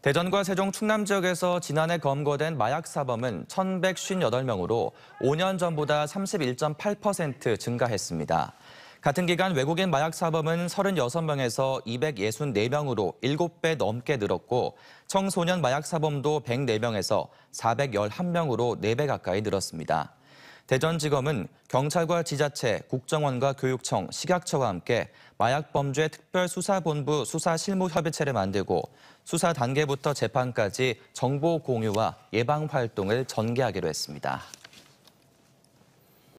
대전과 세종 충남 지역에서 지난해 검거된 마약 사범은 1,158명으로 5년 전보다 31.8% 증가했습니다. 같은 기간 외국인 마약 사범은 36명에서 264명으로 7배 넘게 늘었고 청소년 마약 사범도 104명에서 411명으로 4배 가까이 늘었습니다. 대전지검은 경찰과 지자체, 국정원과 교육청, 식약처와 함께 마약범죄특별수사본부 수사실무협의체를 만들고 수사 단계부터 재판까지 정보 공유와 예방 활동을 전개하기로 했습니다.